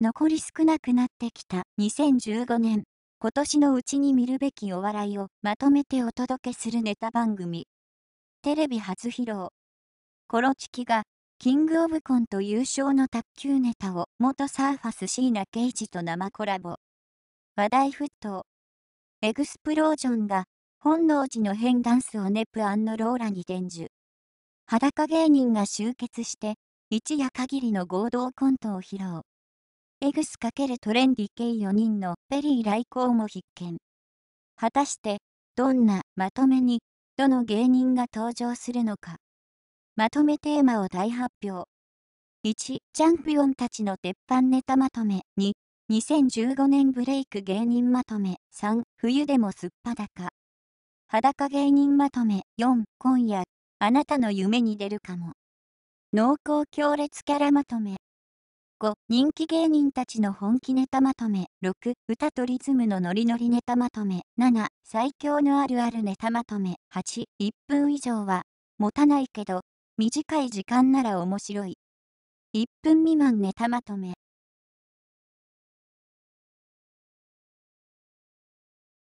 残り少なくなってきた2015年今年のうちに見るべきお笑いをまとめてお届けするネタ番組テレビ初披露コロチキがキングオブコント優勝の卓球ネタを元サーファス椎名イジと生コラボ話題沸騰エグスプロージョンが本能寺の変ダンスをネプアンのローラに伝授裸芸人が集結して一夜限りの合同コントを披露エグス×トレンディ計4人のペリー来航も必見。果たして、どんなまとめに、どの芸人が登場するのか。まとめテーマを大発表。1、チャンピオンたちの鉄板ネタまとめ。2、2015年ブレイク芸人まとめ。3、冬でもすっぱだか。裸芸人まとめ。4、今夜、あなたの夢に出るかも。濃厚強烈キャラまとめ。5、人気芸人たちの本気ネタまとめ。6、歌とリズムのノリノリネタまとめ。7、最強のあるあるネタまとめ。8、1分以上は、持たないけど、短い時間なら面白い。1分未満ネタまとめ。